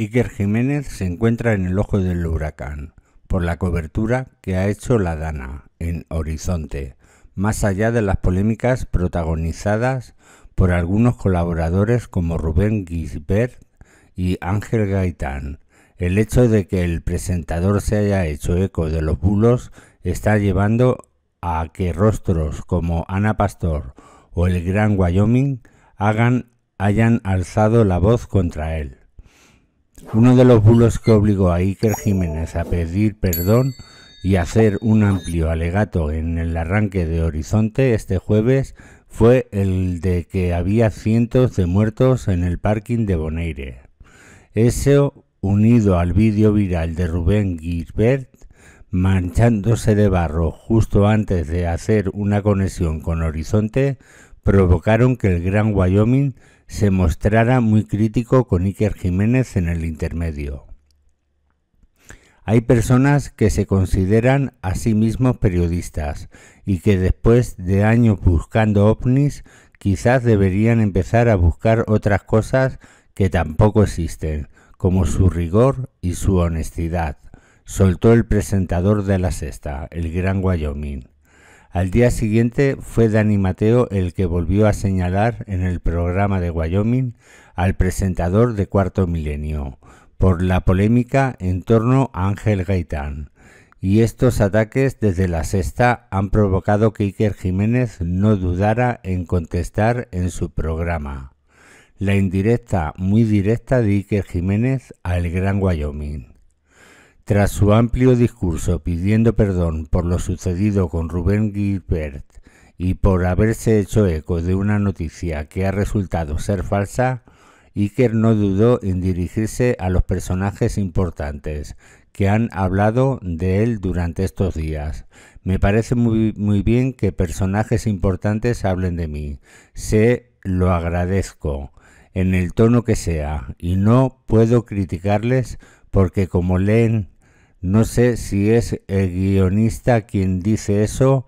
Iker Jiménez se encuentra en el ojo del huracán por la cobertura que ha hecho la Dana en Horizonte, más allá de las polémicas protagonizadas por algunos colaboradores como Rubén Guisbert y Ángel Gaitán. El hecho de que el presentador se haya hecho eco de los bulos está llevando a que rostros como Ana Pastor o el Gran Wyoming hayan alzado la voz contra él. Uno de los bulos que obligó a Iker Jiménez a pedir perdón y hacer un amplio alegato en el arranque de Horizonte este jueves fue el de que había cientos de muertos en el parking de Bonaire. Eso, unido al vídeo viral de Rubén Gilbert, manchándose de barro justo antes de hacer una conexión con Horizonte, provocaron que el Gran Wyoming se mostrara muy crítico con Iker Jiménez en el intermedio. Hay personas que se consideran a sí mismos periodistas y que después de años buscando ovnis quizás deberían empezar a buscar otras cosas que tampoco existen, como su rigor y su honestidad, soltó el presentador de la sexta, el Gran Wyoming. Al día siguiente fue Dani Mateo el que volvió a señalar en el programa de Wyoming al presentador de Cuarto Milenio por la polémica en torno a Ángel Gaitán. Y estos ataques desde la sexta han provocado que Iker Jiménez no dudara en contestar en su programa. La indirecta muy directa de Iker Jiménez al Gran Wyoming. Tras su amplio discurso pidiendo perdón por lo sucedido con Rubén Gilbert y por haberse hecho eco de una noticia que ha resultado ser falsa, Iker no dudó en dirigirse a los personajes importantes que han hablado de él durante estos días. Me parece muy, bien que personajes importantes hablen de mí. Se lo agradezco, en el tono que sea, y no puedo criticarles porque como leen no sé si es el guionista quien dice eso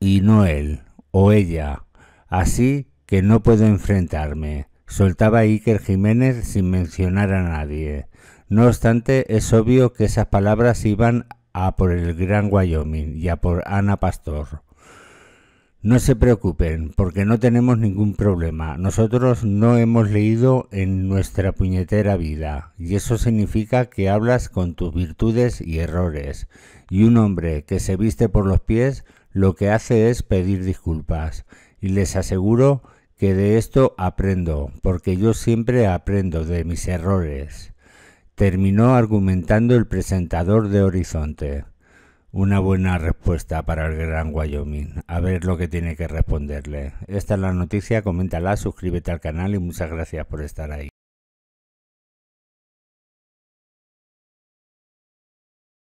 y no él o ella. Así que no puedo enfrentarme. Soltaba Iker Jiménez sin mencionar a nadie. No obstante, es obvio que esas palabras iban a por el Gran Wyoming y a por Ana Pastor. No se preocupen, porque no tenemos ningún problema. Nosotros no hemos leído en nuestra puñetera vida, y eso significa que hablas con tus virtudes y errores. Y un hombre que se viste por los pies lo que hace es pedir disculpas. Y les aseguro que de esto aprendo, porque yo siempre aprendo de mis errores. Terminó argumentando el presentador de Horizonte una buena respuesta para el Gran Wyoming. A ver lo que tiene que responderle. Esta es la noticia, coméntala, suscríbete al canal y muchas gracias por estar ahí.